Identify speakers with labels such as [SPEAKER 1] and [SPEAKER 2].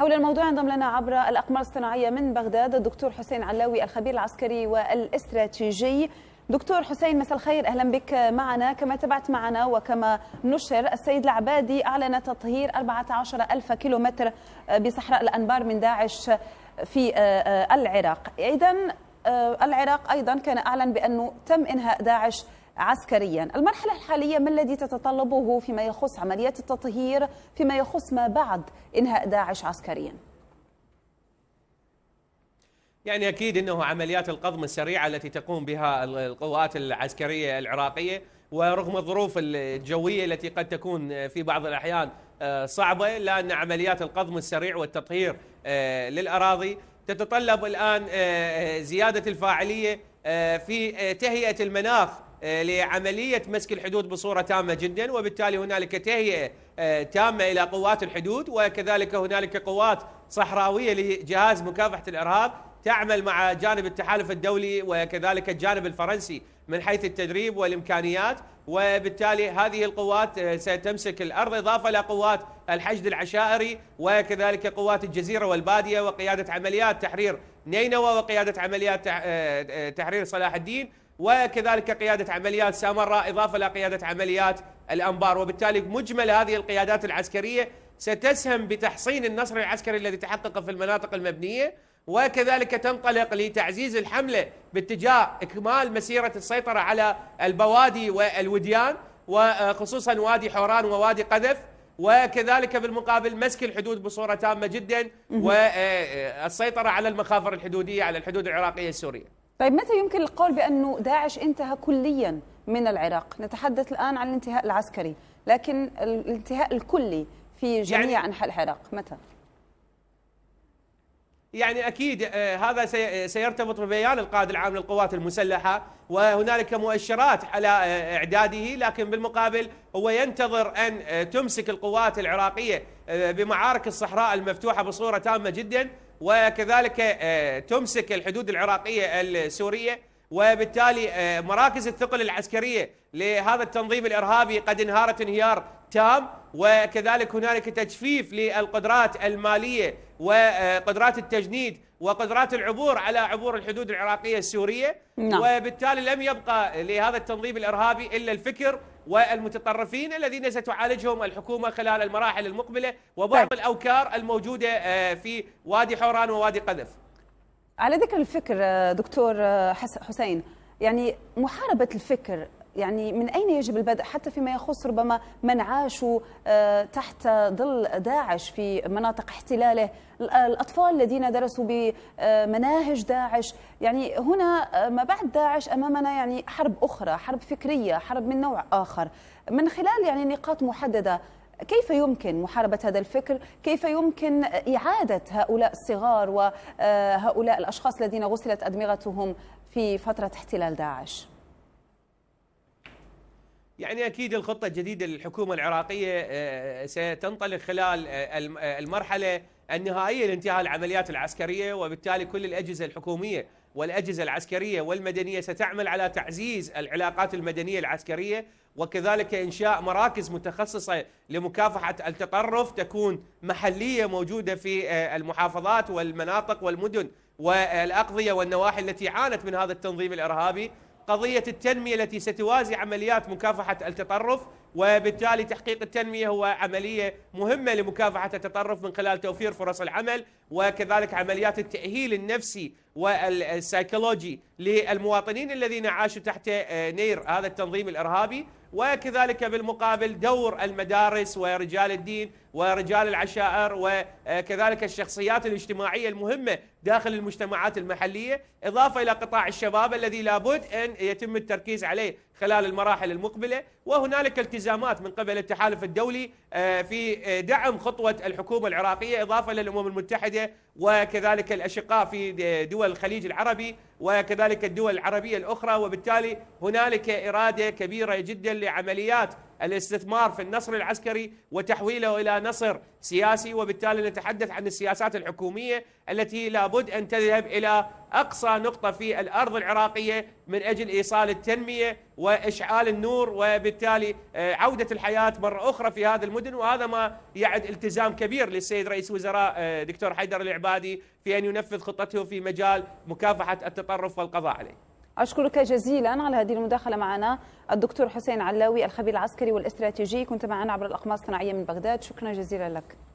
[SPEAKER 1] حول الموضوع انضم لنا عبر الأقمار الصناعية من بغداد الدكتور حسين علاوي الخبير العسكري والاستراتيجي دكتور حسين مساء الخير اهلا بك معنا كما تبعت معنا وكما نشر السيد العبادي اعلن تطهير 14 ألف كيلومتر بصحراء الانبار من داعش في آه، آه، العراق اذا آه، العراق ايضا كان اعلن بانه تم انهاء داعش عسكريا المرحلة الحالية ما الذي تتطلبه فيما يخص عمليات التطهير فيما يخص ما بعد إنهاء داعش عسكريا
[SPEAKER 2] يعني أكيد أنه عمليات القضم السريعة التي تقوم بها القوات العسكرية العراقية ورغم الظروف الجوية التي قد تكون في بعض الأحيان آه، صعبة إلا أن عمليات القضم السريع والتطهير آه، للأراضي تتطلب الآن آه، زيادة الفاعلية في تهيئة المناخ آه، لعملية مسك الحدود بصورة تامة جدا وبالتالي هنالك تهيئة آه، تامة إلى قوات الحدود وكذلك هنالك قوات صحراوية لجهاز مكافحة الإرهاب تعمل مع جانب التحالف الدولي وكذلك الجانب الفرنسي من حيث التدريب والامكانيات وبالتالي هذه القوات آه، ستمسك الارض اضافه الى قوات الحشد العشائري وكذلك قوات الجزيره والباديه وقياده عمليات تحرير نينوى وقياده عمليات تحرير صلاح الدين وكذلك قيادة عمليات سامراء إضافة إلى قيادة عمليات الأنبار وبالتالي مجمل هذه القيادات العسكرية ستسهم بتحصين النصر العسكري الذي تحقق في المناطق المبنية وكذلك تنطلق لتعزيز الحملة باتجاه إكمال مسيرة السيطرة على البوادي والوديان وخصوصا وادي حوران ووادي قذف وكذلك بالمقابل مسك الحدود بصورة تامة جدا والسيطرة آه، آه، على المخافر الحدودية على الحدود العراقية السورية طيب
[SPEAKER 1] متى يمكن القول بأنه داعش انتهى كليا من العراق نتحدث الآن عن الانتهاء العسكري لكن الانتهاء الكلي في جميع يعني أنحاء العراق متى؟
[SPEAKER 2] يعني اكيد آه، هذا سيرتبط ببيان القائد العام للقوات المسلحه وهنالك مؤشرات على آه، اعداده لكن بالمقابل هو ينتظر ان آه، تمسك القوات العراقيه بمعارك الصحراء المفتوحه بصوره تامه جدا وكذلك آه، تمسك الحدود العراقيه السوريه وبالتالي آه، مراكز الثقل العسكرية لهذا التنظيم الإرهابي قد انهارت انهيار تام وكذلك هنالك تجفيف للقدرات المالية وقدرات آه، التجنيد وقدرات العبور على عبور الحدود العراقية السورية نعم. وبالتالي لم يبقى لهذا التنظيم الإرهابي إلا الفكر والمتطرفين الذين ستعالجهم الحكومة خلال المراحل المقبلة وبعض طيب. الأوكار الموجودة آه، في وادي حوران ووادي قذف
[SPEAKER 1] على ذكر الفكر آه، دكتور آه، حسين يعني محاربة الفكر يعني من أين يجب البدء حتى فيما يخص ربما من عاشوا آه، تحت ظل داعش في مناطق احتلاله الأطفال الذين درسوا بمناهج داعش يعني هنا ما بعد داعش أمامنا يعني حرب أخرى حرب فكرية حرب من نوع آخر من خلال يعني نقاط محددة كيف يمكن محاربة هذا الفكر كيف يمكن إعادة هؤلاء الصغار وهؤلاء الأشخاص الذين غسلت أدمغتهم في فترة احتلال داعش
[SPEAKER 2] يعني اكيد الخطه الجديده للحكومه العراقيه آه، آه، ستنطلق خلال آه، المرحله النهائيه لانتهاء العمليات العسكريه وبالتالي كل الاجهزه الحكوميه والأجهزة العسكرية والمدنية ستعمل على تعزيز العلاقات المدنية العسكرية وكذلك إنشاء مراكز متخصصة لمكافحة التطرف تكون محلية موجودة في آه، المحافظات والمناطق والمدن والأقضية والنواحي التي عانت من هذا التنظيم الإرهابي قضية التنمية التي ستوازي عمليات مكافحة التطرف وبالتالي تحقيق التنمية هو عملية مهمة لمكافحة التطرف من خلال توفير فرص العمل وكذلك عمليات التأهيل النفسي والسيكولوجي للمواطنين الذين عاشوا تحت آه، نير هذا التنظيم الإرهابي وكذلك بالمقابل دور المدارس ورجال الدين ورجال العشائر وكذلك الشخصيات الاجتماعية المهمة داخل المجتمعات المحلية إضافة إلى قطاع الشباب الذي لابد أن يتم التركيز عليه خلال المراحل المقبلة وهنالك التزامات من قبل التحالف الدولي آه، في آه، دعم خطوة الحكومة العراقية إضافة للأمم المتحدة وكذلك الأشقاء في دول الخليج العربي وكذلك الدول العربية الأخرى وبالتالي هنالك إرادة كبيرة جدا لعمليات الاستثمار في النصر العسكري وتحويله إلى نصر سياسي وبالتالي نتحدث عن السياسات الحكومية التي لابد أن تذهب إلى أقصى نقطة في الأرض العراقية من أجل إيصال التنمية وإشعال النور وبالتالي آه، عودة الحياة مرة أخرى في هذه المدن وهذا ما يعد التزام كبير للسيد رئيس وزراء آه، دكتور حيدر العبادي في أن ينفذ خطته في مجال مكافحة التطرف والقضاء عليه
[SPEAKER 1] أشكرك جزيلا على هذه المداخلة معنا الدكتور حسين علاوي الخبير العسكري والاستراتيجي كنت معنا عبر الأقمار الصناعية من بغداد شكرا جزيلا لك